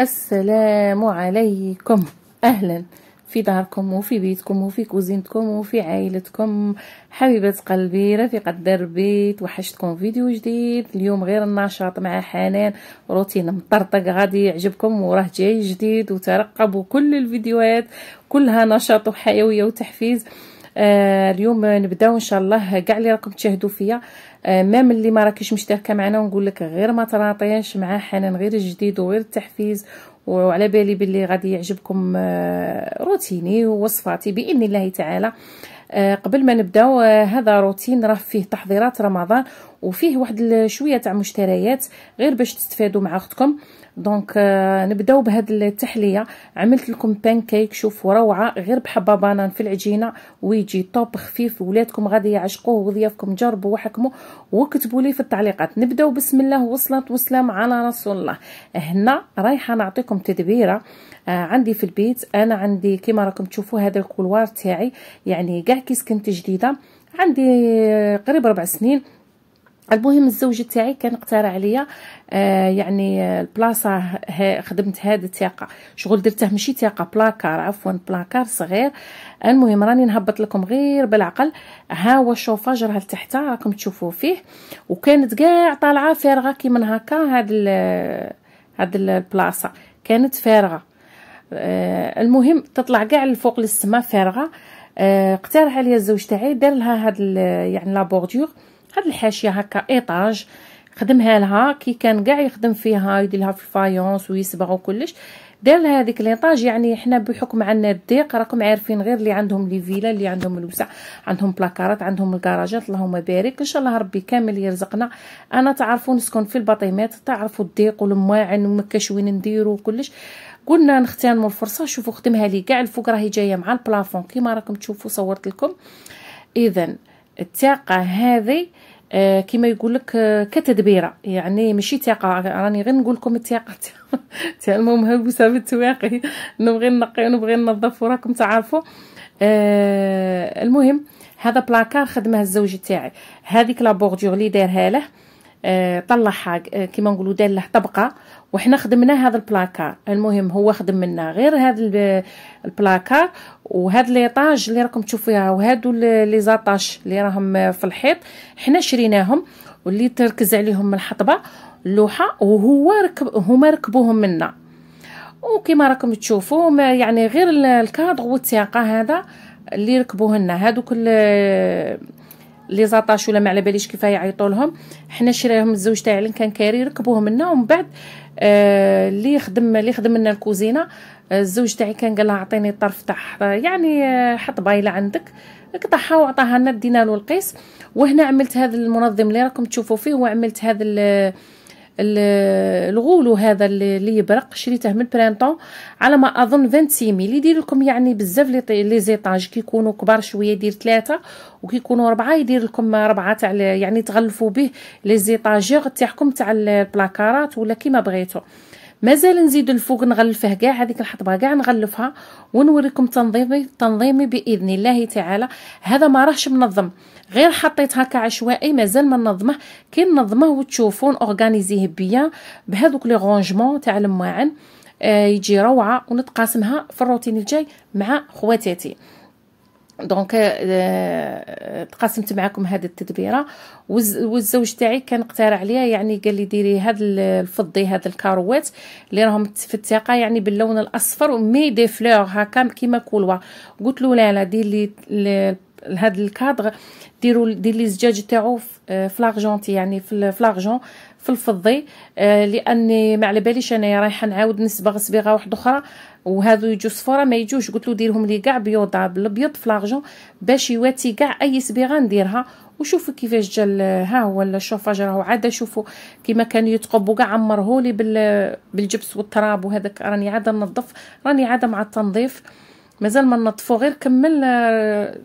السلام عليكم اهلا في داركم وفي بيتكم وفي كوزينتكم وفي عائلتكم حبيبه قلبي رفيقه دربي توحشتكم فيديو جديد اليوم غير النشاط مع حنان روتين مطرطق غادي يعجبكم وراه جاي جديد وترقبوا كل الفيديوهات كلها نشاط وحيويه وتحفيز آه، اليوم نبداو ان شاء الله كاع اللي راكم تشاهدوا فيا آه، مام اللي ما راكيش مشتركه معنا ونقول لك غير ما تراطيش مع حنان غير الجديد وغير التحفيز وعلى بالي باللي غادي يعجبكم آه، روتيني ووصفاتي باذن الله تعالى قبل ما نبداو هذا روتين راه فيه تحضيرات رمضان وفيه واحد شويه تاع مشتريات غير باش تستفادوا مع اختكم دونك آه نبداو بهاد التحليه عملت لكم بانكيك شوفوا روعه غير بحبه بانان في العجينه ويجي طوب خفيف ولادكم غادي يعشقوه وضيافكم جربوا وحكموا وكتبوا لي في التعليقات نبداو بسم الله وصلت والسلام على رسول الله هنا رايحه نعطيكم تدبيره آه عندي في البيت انا عندي كما راكم تشوفوا هذا الكولوار تاعي يعني كاع كي سكنت جديده عندي آه، قريب ربع سنين المهم الزوج تاعي كان اقترح عليا آه يعني البلاصه خدمت هذا التياقه شغل درته ماشي تياقه بلاكار عفوا بلاكار صغير المهم راني نهبط لكم غير بالعقل ها هو الشوفاج راه لتحت راكم تشوفوا فيه وكانت كاع طالعه فارغه كيما هكا هاد هاد البلاصه كانت فارغه آه المهم تطلع كاع الفوق للسما فارغه آه اقترح عليا الزوج تاعي دار لها هاد يعني لا هاد الحاشيه هكا ايطاج خدمها لها كي كان كاع يخدم فيها لها في الفايونس ويصبغ وكلش دار لها هذيك ليطاج يعني حنا بحكم عندنا الضيق راكم عارفين غير اللي عندهم لي فيلا اللي عندهم الوسع عندهم بلاكارات عندهم الكراجات اللهم بارك ان شاء الله ربي كامل يرزقنا انا تعرفوا نسكن في البطيمات تعرفوا الضيق والمواعن وما كاش وين نديروا كلش قلنا نختانوا الفرصه شوفوا خدمها لي كاع الفوق راهي جايه مع البلافون كيما راكم تشوفوا صورت لكم اذا التاقه هذه آه، كما يقول لك آه، كتدبيره يعني ماشي ثقه راني غير نقول لكم الثقه تاع المهوسه بالتواقي نبغي نقي ونبغي ننظف وراكم تعرفوا آه، المهم هذا بلاكار خدمه الزوج تاعي هذيك لابورديغ اللي دارها له آه، طلع آه، كيما نقولوا دار له طبقه وحنا خدمنا هذا البلاكار المهم هو خدم منا غير هذا البلاكار وهذا ليطاج اللي راكم تشوفوها فيها وهادو لي زاطاش اللي راهم في الحيط حنا شريناهم واللي تركز عليهم الحطبه اللوحه وهو ركب هما ركبوهم منا وكما راكم تشوفوا ما يعني غير الكادغ والتياقه هذا اللي ركبوه لنا هذوك لي زاطاش ولا ما على باليش كيفاه يعيطوا لهم حنا شريهم الزوج تاعي اللي كان كاري ركبوه منا ومن بعد اللي آه خدم اللي خدم لنا الكوزينه آه، الزوج تاعي كان قال لها اعطيني الطرف تاع يعني آه، حط بايله عندك قطعها وعطاها لنا دينا له القيس وهنا عملت هذا المنظم اللي راكم تشوفوا فيه وعملت هذا الغولو هذا اللي يبرق شريته من برينتون على ما اظن 26 ميل يدير لكم يعني بزاف لي لي زيطاج كيكونوا كبار شويه يدير ثلاثه وكيكونوا اربعه يدير لكم اربعه تاع يعني تغلفوا به لي زيطاجور تاعكم تاع البلاكارات ولا كيما بغيتو مازال نزيد الفوق نغلفه كاع هذيك الحطبه كاع نغلفها ونوريكم تنظيمي تنظيمي باذن الله تعالى هذا ما راهش منظم غير حطيت هكا عشوائي مازال ما نظمه كي نظمه وتشوفون اورغانيزيه بيان بهذوك لي رونجمون تاع الماعن آه، يجي روعه ونتقاسمها في الروتين الجاي مع خواتاتي دونك euh, euh, تقاسمت معكم هذه التدبيره والزوج تاعي كان اقترح عليا يعني قال لي ديري هذا الفضي هذا الكاروات اللي راهم في التاقه يعني باللون الاصفر مي دي فلور هكا كيما كولوا قلت له لا لا دير لي هذا الكادر ديروا دير لي الزجاج تاعو آه، في لارجونتي يعني في لارجون في الفضي آه، لاني ما على باليش انايا رايحه نعاود نسبغ صبيغه واحده اخرى وهذو يجوا صفورة ما يجوش قلت له ديرهم لي كاع بيوضه بالابيض في لاجون باش يواتي كاع اي صبيغه نديرها وشوفوا كيفاش جا ها هو الشوفاج راهو عاد شوفوا كيما كانوا يتقبوا كاع عمره لي بالجبس والتراب وهذاك راني عاد ننظف راني عاد مع التنظيف مازال ما نطفو غير كمل آه،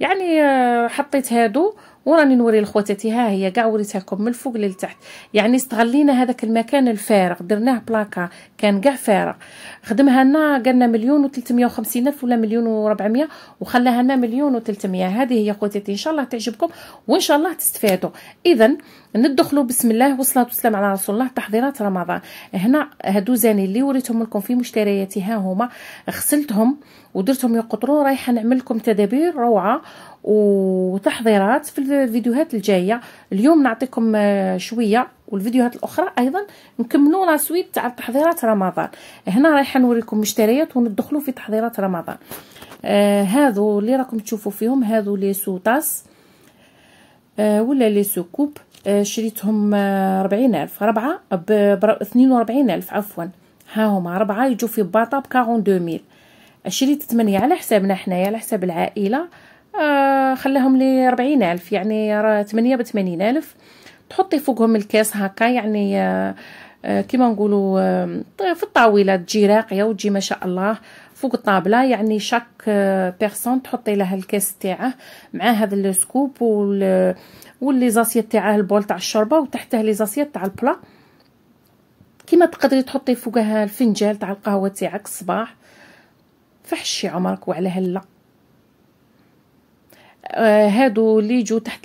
يعني آه، حطيت هادو وراني نوري لخواتاتي ها هي كاع وريتها لكم من الفوق للتحت يعني استغلينا هذاك المكان الفارغ درناه بلاكا كان كاع فارغ خدمها لنا قالنا مليون و350 الف ولا مليون و400 وخلاها لنا مليون و300 هذه هي خواتاتي ان شاء الله تعجبكم وان شاء الله تستفادوا اذا ندخلوا بسم الله والصلاه والسلام على رسول الله تحضيرات رمضان هنا هادو زاني اللي وريتهم لكم في مشترياتي ها هما غسلتهم ودرتهم يقطروا رايحه نعمل لكم تدابير روعه وتحضيرات في الفيديوهات الجايه اليوم نعطيكم آه، شويه والفيديوهات الاخرى ايضا نكملوا لا سويت تاع تحضيرات رمضان هنا رايحه نوريكم مشتريات وندخلوا في تحضيرات رمضان آه هادو اللي راكم تشوفوا فيهم هادو لي سوطاس آه ولا لي سوكوب آه، شريتهم آه، ربعين ألف ربعة اثنين وربعين ألف عفوا ها هما ربعة يجوا في باطا بكارون دو ميل شريت ثمانية على حسابنا حنايا على حساب العائلة آه، خلاهم لي ربعين ألف يعني ثمانية بثمانين ألف تحطي فوقهم الكاس هكا يعني كيما نقولوا في الطاوله تجي راقيه وتجي ما شاء الله فوق الطابله يعني شاك آه، بيرسون تحطي لها الكاس تاعه مع هذا السكوب وال واللي زاسيت تاعه البول تاع الشوربه وتحته لي زاسيت تاع البلا كيما تقدري تحطي فوقها الفنجال تاع القهوه تاعك الصباح فحشي عمرك وعلى هلا آه، هادو اللي يجوا تحت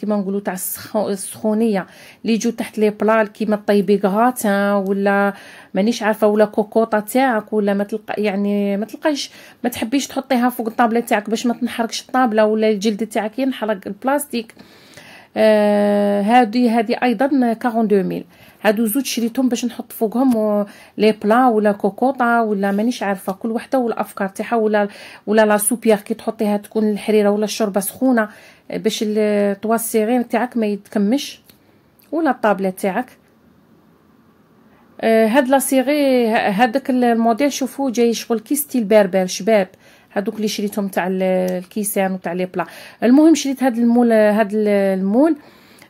كيما نقولوا تاع السخونيه اللي يجوا تحت لي بلال كيما طيبي غاتان آه، ولا مانيش عارفه ولا كوكوطه تاعك ولا ما تلقى يعني ما تلقايش ما تحبيش تحطيها فوق الطابله تاعك باش ما تنحرقش الطابله ولا الجلد تاعك ينحرق البلاستيك آه هادي هادي ايضا 42000 هادو زوج شريتهم باش نحط فوقهم لي بلا ولا كوكوطه ولا مانيش عارفه كل وحده والافكار تاعها ولا ولا لا سوبيير كي تحطيها تكون الحريره ولا الشوربه سخونه باش الطوا تاعك ما يتكمش ولا الطابله تاعك آه، هاد سيغي هذاك الموديل شوفوا جاي شغل كي ستيل بربر شباب هادوك اللي شريتهم تاع الكيسان وتاع لي بلا المهم شريت هاد المول هاد المول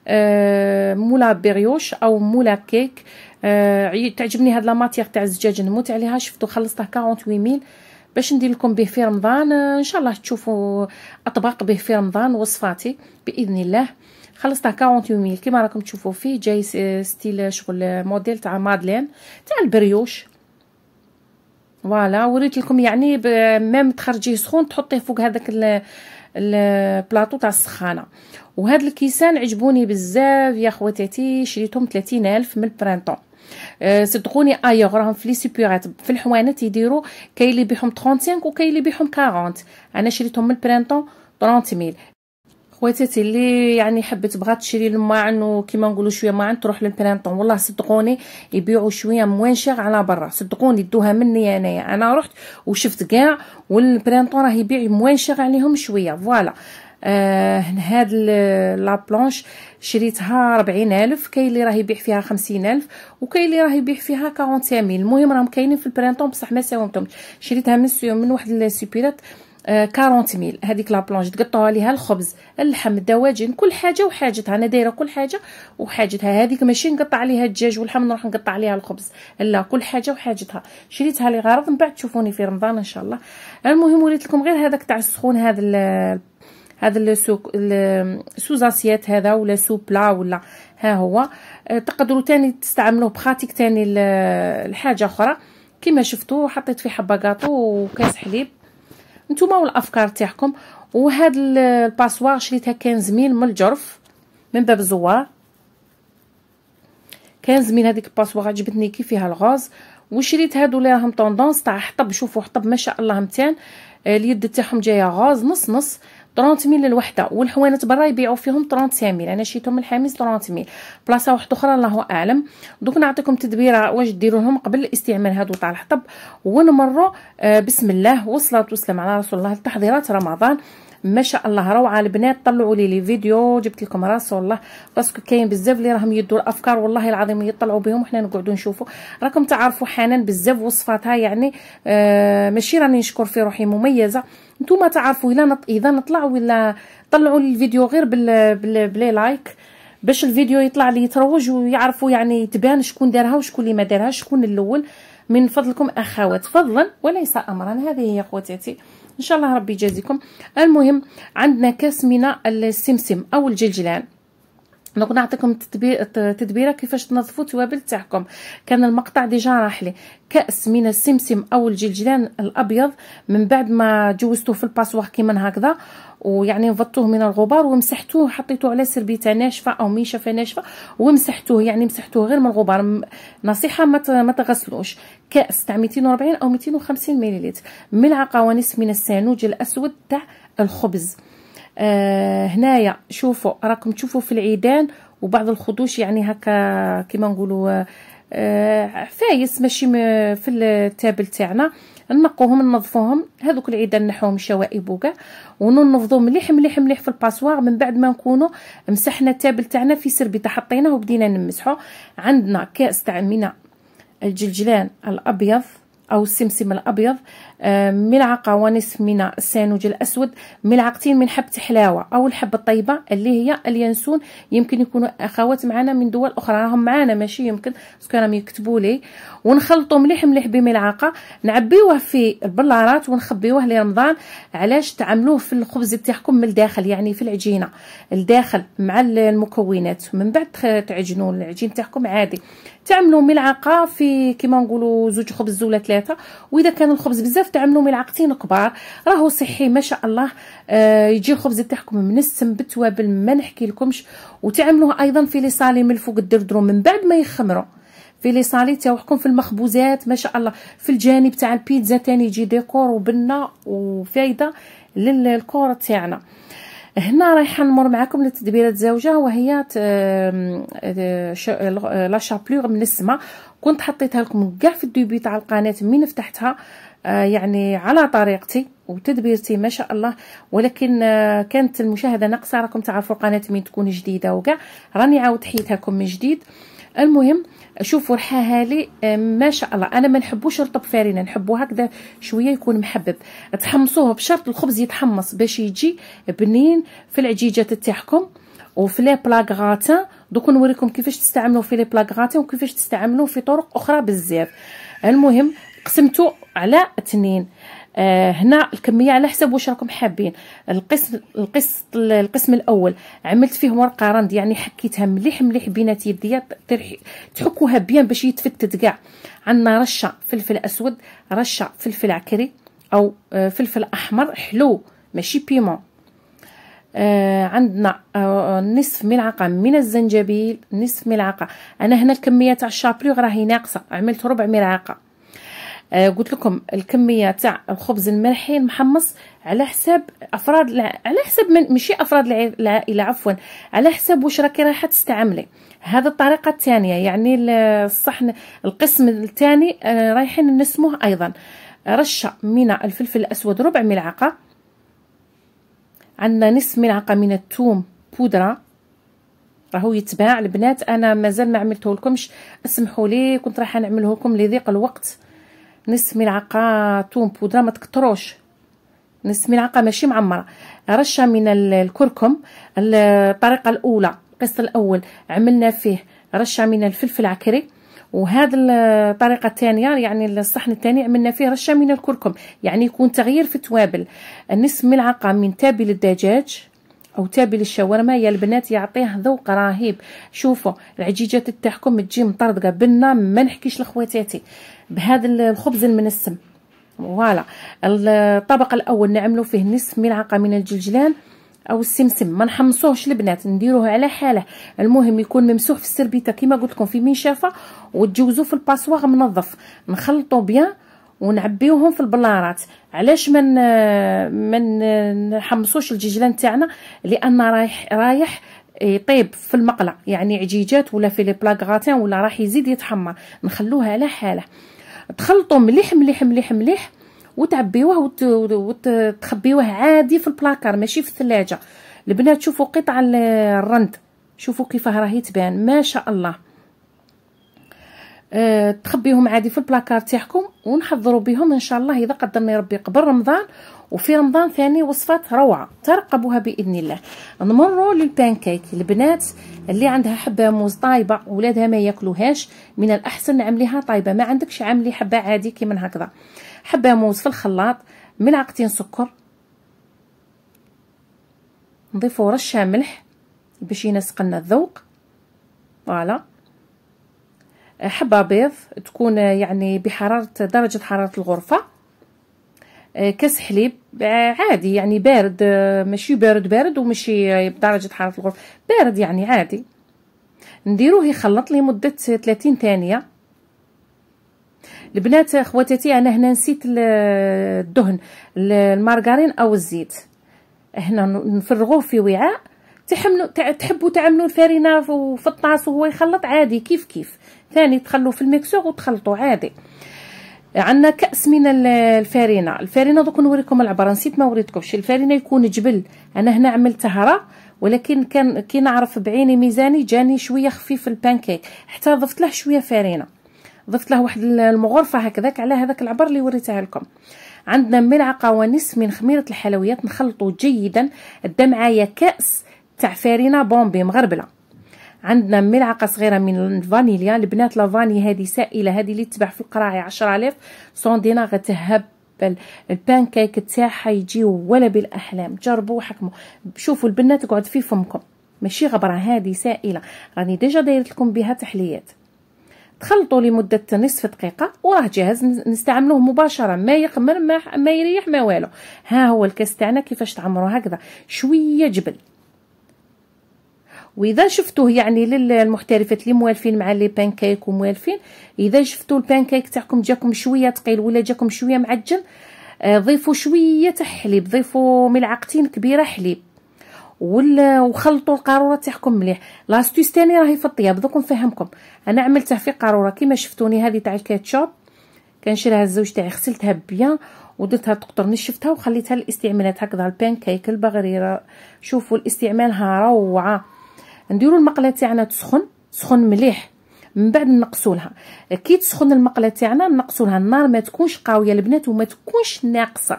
آه، مولا بيريوش او مولا كيك آه، تعجبني هاد لا ماتيغ تاع الزجاج نموت عليها شفتو خلصته 48 ميل باش ندير لكم به في رمضان آه، ان شاء الله تشوفوا اطباق به في رمضان وصفاتي باذن الله خلصته 48 ميل كيما راكم تشوفوا فيه جاي ستيل شغل موديل تاع مادلين تاع البريوش فوالا وريت لكم يعني ميم تخرجيه سخون تحطيه فوق هذاك البلاطو تاع السخانه وهاد الكيسان عجبوني بزاف يا خواتاتي شريتهم 30000 من البرانطون أه، صدقوني ايوغ راهم في لي سوبيرات في الحوانات يديروا كاين اللي يبيعهم 35 وكاين اللي يبيعهم 40 انا شريتهم من البرانطون 30000 خواتاتي اللي يعني حبت بغات تشري الماعن وكيما نقولوا شويه ماعن تروح للبرانطون والله صدقوني يبيعوا شويه موانشيغ على برا صدقوني دوها مني انايا انا رحت وشفت كاع والبرانطون راه يبيع موانشيغ عليهم شويه فوالا آه هاد لا بلونش شريتها ربعين ألف كاين اللي راه يبيع فيها خمسين ألف وكاين اللي راه يبيع فيها كارونتيان ميل المهم راهم كاينين في البرانطون بصح ما ساومتهمش شريتها من سيو من واحد السوبيرات ميل آه، هذيك لا بلونج تقطعوا عليها الخبز اللحم الدواجن كل حاجه وحاجتها انا دايره كل حاجه وحاجتها هذيك ماشي نقطع عليها الدجاج واللحم نروح نقطع عليها الخبز لا كل حاجه وحاجتها شريتها لغرض من بعد تشوفوني في رمضان ان شاء الله المهم وريت لكم غير هذاك تاع السخون هذا هذا السوق سوزاسيات هذا ولا سوبلا ولا ها هو آه، تقدروا تاني تستعملوه بخاتيك تاني لحاجه اخرى كما شفتوا حطيت فيه حبه كاطو وكاس حليب نتوما والافكار تاعكم وهاد الباسوار شريتها كان ميل من الجرف من باب الزوار كان ميل هذيك الباسوار عجبتني كي فيها الغاز وشريت هادو اللي راهم طوندونس تاع حطب شوفوا حطب ما شاء الله متين آه، اليد تاعهم جايه غاز نص نص 30000 ميل الوحده والحوانت برا يبيعوا فيهم 35 انا شيتهم الحامس 30000 ميل بلاصه واحده اخرى الله اعلم دوك نعطيكم تدبيره واش ديروا لهم قبل استعمال هادو تاع الحطب ونمروا آه بسم الله والصلاه والسلام على رسول الله التحضيرات رمضان ما شاء الله روعه البنات طلعوا لي لي فيديو جبت لكم راسه والله باسكو كاين بزاف اللي راهم يدوا الافكار والله العظيم يطلعوا بهم وحنا نقعدوا نشوفوا راكم تعرفوا حنان بزاف وصفاتها يعني آه ماشي راني نشكر في روحي مميزه نتوما تعرفوا الا نط... اذا نطلع ولا طلعوا لي الفيديو غير بال... بال... بلي لايك باش الفيديو يطلع لي يتروج ويعرفوا يعني تبان شكون دارها وشكون اللي ما دارهاش شكون الاول من فضلكم اخوات فضلا وليس امرا هذه هي قوتي ان شاء الله ربي يجازيكم المهم عندنا كاس من السمسم او الجلجلان دونك نعطيكم تدبيره كيفاش تنظفوا التوابل تاعكم كان المقطع ديجا راح لي كاس من السمسم او الجلجلان الابيض من بعد ما جوزتوه في الباسوار كيما هكذا ويعني نفضتوه من الغبار ومسحتوه حطيتوه على سربيته ناشفه او ميشفه ناشفه ومسحتوه يعني مسحتوه غير من الغبار نصيحه ما تغسلوش كاس تاع 240 او 250 ملل ملعقه ونصف من السانوج الاسود تاع الخبز آه هنايا شوفوا راكم تشوفوا في العيدان وبعض الخدوش يعني هكا كيما نقولوا آه فايس ماشي في التابل تاعنا نقوهم ننظفوهم هذوك العيدان نحوهم شوائب وكاع وننفضو مليح مليح مليح في الباسوار من بعد ما نكونوا مسحنا التابل تاعنا في سربيطه حطيناه وبدينا نمسحو عندنا كاس تاع الجلجلان الابيض او السمسم الابيض آه، ملعقه ونصف من السانوج الاسود ملعقتين من حبه حلاوه او الحبه الطيبه اللي هي اليانسون يمكن يكونوا اخوات معنا من دول اخرى راهم معنا ماشي يمكن باسكو راهم يكتبوا لي ونخلطوا مليح مليح بملعقه نعبيوه في البلارات ونخبيوه لرمضان علاش تعملوه في الخبز بتاعكم من الداخل يعني في العجينه الداخل مع المكونات من بعد تعجنوا العجين تاعكم عادي تعملوا ملعقه في كيما نقولوا زوج خبز ولا ثلاثه واذا كان الخبز بزاف بزاف تعملوا ملعقتين كبار راهو صحي ما شاء الله آه، يجي الخبز تاعكم منسم بالتوابل ما نحكي لكمش وتعملوه ايضا في لي صالي من فوق الدردرو من بعد ما يخمروا في لي صالي تاعكم في المخبوزات ما شاء الله في الجانب تاع البيتزا تاني يجي ديكور وبنه وفايده للكور تاعنا هنا رايحه نمر معكم لتدبيرات زوجه وهي آه، آه، لا شابلوغ من السما كنت حطيتها لكم كاع في الديبي تاع القناه من فتحتها آه، يعني على طريقتي وتدبيرتي ما شاء الله ولكن آه، كانت المشاهده ناقصه راكم تعرفوا القناه من تكون جديده وكاع راني عاود حيتهاكم من جديد المهم شوفوا رحاها لي آه، ما شاء الله انا ما نحبوش رطب فارينه نحبو هكذا شويه يكون محبب تحمصوه بشرط الخبز يتحمص باش يجي بنين في العجيجات تاعكم وفي لي بلاغراتان دوك نوريكم كيفاش تستعملوه في لي بلاغراتان وكيفاش تستعملوه في طرق اخرى بزاف المهم قسمتو على اثنين آه هنا الكميه على حسب واش راكم حابين القسم القسم القسم الاول عملت فيه ورقه رند يعني حكيتها مليح مليح بينات يديا تحكوها بيان باش يتفتت كاع عندنا رشه فلفل اسود رشه فلفل عكري او آه، فلفل احمر حلو ماشي بيمون آه عندنا آه نصف ملعقه من الزنجبيل نصف ملعقه انا هنا الكميه تاع الشابلوغ راهي ناقصه عملت ربع ملعقه آه قلت لكم الكميه تاع الخبز الملحي المحمص على حساب افراد الع... على حساب من... ماشي افراد الع... العائله عفوا على حساب واش راكي رايحه تستعملي هذا الطريقه الثانيه يعني الصحن القسم الثاني آه رايحين نسموه ايضا رشه من الفلفل الاسود ربع ملعقه عندنا نصف ملعقه من الثوم بودره راهو يتباع البنات انا مازال ما عملته لكمش اسمحوا لي كنت راح نعمله لكم لضيق الوقت نص ملعقه ثوم بودره ما تكتروش نص ملعقه ماشي معمره رشه من الكركم الطريقه الاولى القسط الاول عملنا فيه رشه من الفلفل العكري وهذا الطريقه الثانيه يعني الصحن الثاني عملنا فيه رشه من الكركم يعني يكون تغيير في التوابل نصف ملعقه من تابل الدجاج او تابي للشاورما يا البنات يعطيه ذوق رهيب شوفوا العجيجات تاعكم تجي مطردقه بنا ما نحكيش لخواتاتي بهذا الخبز المنسم فوالا الطبق الاول نعملو فيه نصف ملعقه من الجلجلان او السمسم ما نحمصوهش البنات نديروه على حاله المهم يكون ممسوح في السربيته كما قلت لكم في منشافه وتجوزوه في الباسوار منظف نخلطو بيان ونعبيوهم في البلارات علاش من من نحمصوش الججلان تاعنا لان رايح رايح يطيب في المقله يعني عجيجات ولا في لي بلاغاتين ولا راح يزيد يتحمر نخلوها على حاله تخلطوا مليح مليح مليح مليح وتعبيوه وتخبيوه عادي في البلاكار ماشي في الثلاجه البنات شوفوا قطع الرند شوفوا كيفاه راهي تبان ما شاء الله أه تخبيهم عادي في البلاكار تاعكم ونحضروا بهم ان شاء الله اذا قدرني ربي قبل رمضان وفي رمضان ثاني وصفات روعه ترقبوها باذن الله نمروا للبانكيك البنات اللي عندها حبه موز طايبه ولادها ما ياكلوهاش من الاحسن عمليها طايبه ما عندكش عملي حبه عادي كيما هكذا حبه موز في الخلاط ملعقتين سكر نضيفوا رشه ملح باش ينسق لنا الذوق فوالا حبة بيض تكون يعني بحرارة درجة حرارة الغرفة آه، كاس حليب آه، عادي يعني بارد آه، ماشي بارد بارد ومشي بدرجة حرارة الغرفة بارد يعني عادي نديروه يخلط لي مدة 30 ثانية البنات خواتاتي انا هنا نسيت الدهن المارغرين او الزيت هنا نفرغوه في وعاء تحملوا تحبوا تعملوا الفاريناف وفي الطاس وهو يخلط عادي كيف كيف ثاني تخلوه في الميكسور وتخلطوا عادي عندنا كاس من الفارينه الفارينه دوك نوريكم العبره نسيت ما وريتكمش الفارينه يكون جبل انا هنا عملت هره ولكن كان كي نعرف بعيني ميزاني جاني شويه خفيف البانكيك حتى ضفت له شويه فارينه ضفت له واحد المغرفه هكذاك على هذاك العبر اللي وريتها لكم عندنا ملعقه ونصف من خميره الحلويات نخلطوا جيدا دا معايا كاس تاع فارينا بومبي مغربله عندنا ملعقه صغيره من الفانيليا البنات لافاني هذه سائله هذه اللي تباع في القراعي 10000 100 دينار غتهب البانكيك تاعها يجي ولا بالاحلام جربوا وحكموا شوفوا البنات تقعد في فمكم ماشي غبره هذه سائله راني ديجا دايرت لكم بها تحليات تخلطوا لمده نصف دقيقه وراه جاهز نستعملوه مباشره ما يخمر ما, ما يريح ما والو ها هو الكاس تاعنا كيفاش تعمروه هكذا شويه جبل واذا شفتوه يعني للمحترفات اللي موالفين مع لي بانكيك وموالفين اذا شفتوا البانكيك تاعكم جاكم شويه ثقيل ولا جاكم شويه معجن آه، ضيفوا شويه تاع حليب ضيفوا ملعقتين كبيره حليب وخلطوا القاروره تاعكم مليح لاستيس تاني راهي في الطياب دوك نفهمكم انا عملتها في قاروره كيما شفتوني هذه تاع الكاتشوب كنشريها الزوج تاعي غسلتها بيان ودرتها تقطر نشفتها وخليتها للاستعمالات هكذا البانكيك البغريره شوفوا الاستعمالها روعه نديرو المقله تاعنا تسخن سخن مليح من بعد نقصولها لها كي تسخن المقله تاعنا نقصولها لها النار ما تكونش قاويه البنات وما تكونش ناقصه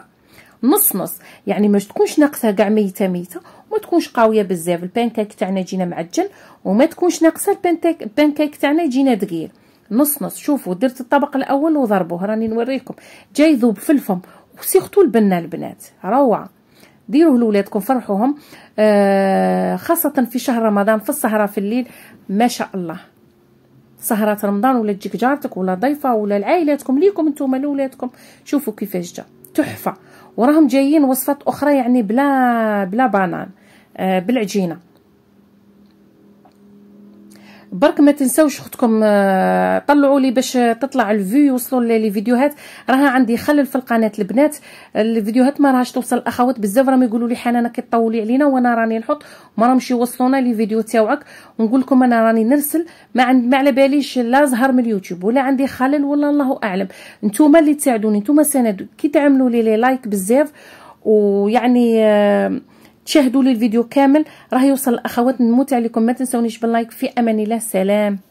نص نص يعني ما تكونش ناقصه كاع ميته ميته وما تكونش قاويه بزاف البانكيك تاعنا يجينا معجن وما تكونش ناقصه البانكيك تاعنا يجينا دقيق نص نص شوفوا درت الطبق الاول وضربوه راني نوريكم جاي يذوب في الفم وسيرتو البنه البنات روعه ديروه لولادكم فرحوهم آه، خاصة في شهر رمضان في السهرة في الليل ما شاء الله سهرة رمضان ولا تجيك جارتك ولا ضيفة ولا لعائلاتكم ليكم نتوما لولادكم شوفوا كيفاش جا تحفة وراهم جايين وصفات أخرى يعني بلا بلا بانان آه، بالعجينة برك ما تنساوش اختكم آه، طلعوا لي باش تطلع الفيو يوصلوا لي فيديوهات راها عندي خلل في القناه البنات الفيديوهات ما راهاش توصل الاخوات بزاف راهم يقولوا لي حنانه كطولي علينا وانا راني نحط ما راهمش يوصلونا لي فيديو تاوعك ونقول لكم انا راني نرسل ما عند ما على باليش لا زهر من اليوتيوب ولا عندي خلل ولا الله اعلم نتوما اللي تساعدوني نتوما سند كي تعملوا لي لايك بزاف ويعني آه تشاهدوا لي الفيديو كامل راه يوصل الاخوات نموت عليكم ما تنسونيش باللايك في امان الله سلام